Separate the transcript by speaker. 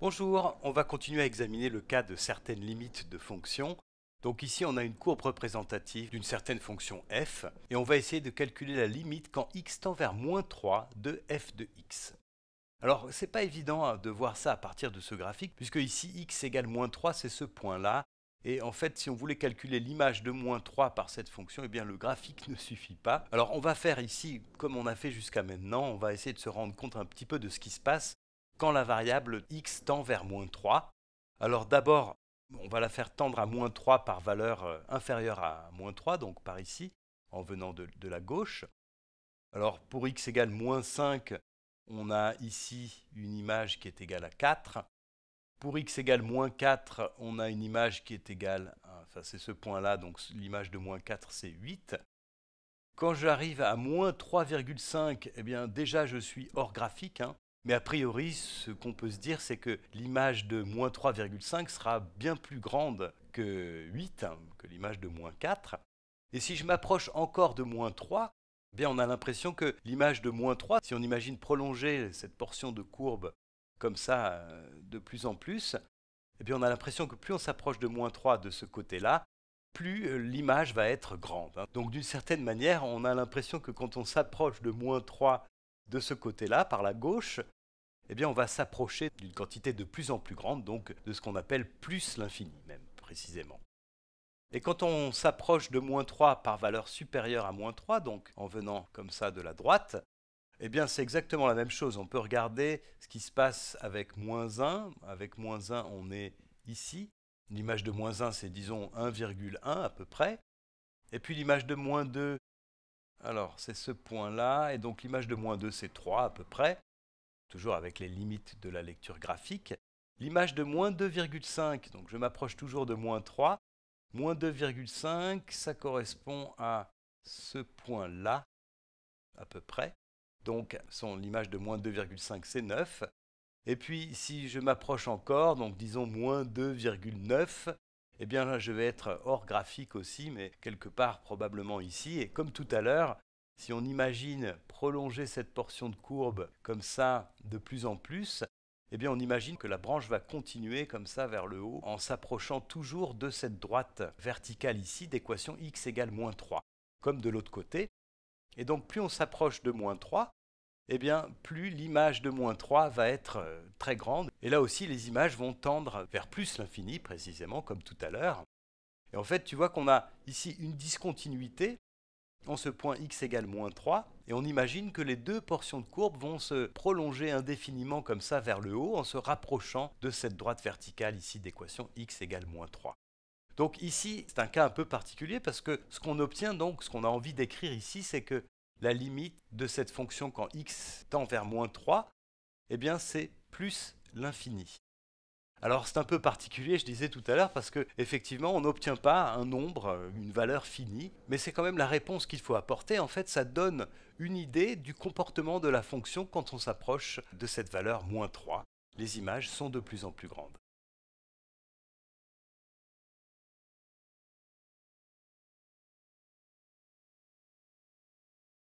Speaker 1: Bonjour, on va continuer à examiner le cas de certaines limites de fonctions. Donc ici on a une courbe représentative d'une certaine fonction f et on va essayer de calculer la limite quand x tend vers moins 3 de f de x. Alors c'est pas évident hein, de voir ça à partir de ce graphique puisque ici x égale moins 3 c'est ce point là et en fait, si on voulait calculer l'image de moins 3 par cette fonction, eh bien le graphique ne suffit pas. Alors on va faire ici, comme on a fait jusqu'à maintenant, on va essayer de se rendre compte un petit peu de ce qui se passe quand la variable x tend vers moins 3. Alors d'abord, on va la faire tendre à moins 3 par valeur euh, inférieure à moins 3, donc par ici, en venant de, la gauche. Alors pour x égale moins 5, on a ici une image qui est égale à 4. Pour x égale moins 4, on a une image qui est égale, enfin c'est ce point-là, donc l'image de moins 4 c'est 8. Quand j'arrive à moins 3,5, eh bien déjà je suis hors graphique, hein. Mais a priori, ce qu'on peut se dire, c'est que l'image de moins 3,5 sera bien plus grande que 8, hein, que l'image de moins 4. Et si je m'approche encore de moins 3, eh bien on a l'impression que l'image de moins 3, si on imagine prolonger cette portion de courbe comme ça euh, de plus en plus, eh bien on a l'impression que plus on s'approche de moins 3 de ce côté-là, plus euh, l'image va être grande. Hein. Donc d'une certaine manière, on a l'impression que quand on s'approche de moins 3 de ce côté-là, par la gauche, eh bien on va s'approcher d'une quantité de plus en plus grande, donc de ce qu'on appelle plus l'infini même, précisément. Et quand on s'approche de moins 3 par valeur supérieure à moins 3, donc en venant comme ça de la droite, eh bien c'est exactement la même chose. On peut regarder ce qui se passe avec moins 1. Avec moins 1, on est ici. L'image de moins 1, c'est disons 1,1 à peu près. Et puis l'image de moins 2, alors, c'est ce point-là, et donc l'image de moins 2, c'est 3 à peu près, toujours avec les limites de la lecture graphique. L'image de moins 2,5, donc je m'approche toujours de moins 3. Moins 2,5, ça correspond à ce point-là, à peu près. Donc l'image de moins 2,5, c'est 9. Et puis si je m'approche encore, donc disons moins 2,9, eh bien là, je vais être hors graphique aussi, mais quelque part probablement ici. Et comme tout à l'heure, si on imagine prolonger cette portion de courbe comme ça de plus en plus, eh bien on imagine que la branche va continuer comme ça vers le haut en s'approchant toujours de cette droite verticale ici d'équation x égale moins 3, comme de l'autre côté. Et donc plus on s'approche de moins 3, eh bien, plus l'image de moins 3 va être euh, très grande. Et là aussi, les images vont tendre vers plus l'infini, précisément, comme tout à l'heure. Et en fait, tu vois qu'on a ici une discontinuité en ce point x égale moins 3, et on imagine que les deux portions de courbe vont se prolonger indéfiniment comme ça vers le haut en se rapprochant de cette droite verticale ici d'équation x égale moins 3. Donc ici, c'est un cas un peu particulier parce que ce qu'on obtient donc, ce qu'on a envie d'écrire ici, c'est que la limite de cette fonction quand x tend vers moins 3, eh bien c'est plus l'infini. Alors c'est un peu particulier, je disais tout à l'heure, parce que effectivement on n'obtient pas un nombre, une valeur finie, mais c'est quand même la réponse qu'il faut apporter. En fait, ça donne une idée du comportement de la fonction quand on s'approche de cette valeur moins 3. Les images sont de plus en plus grandes.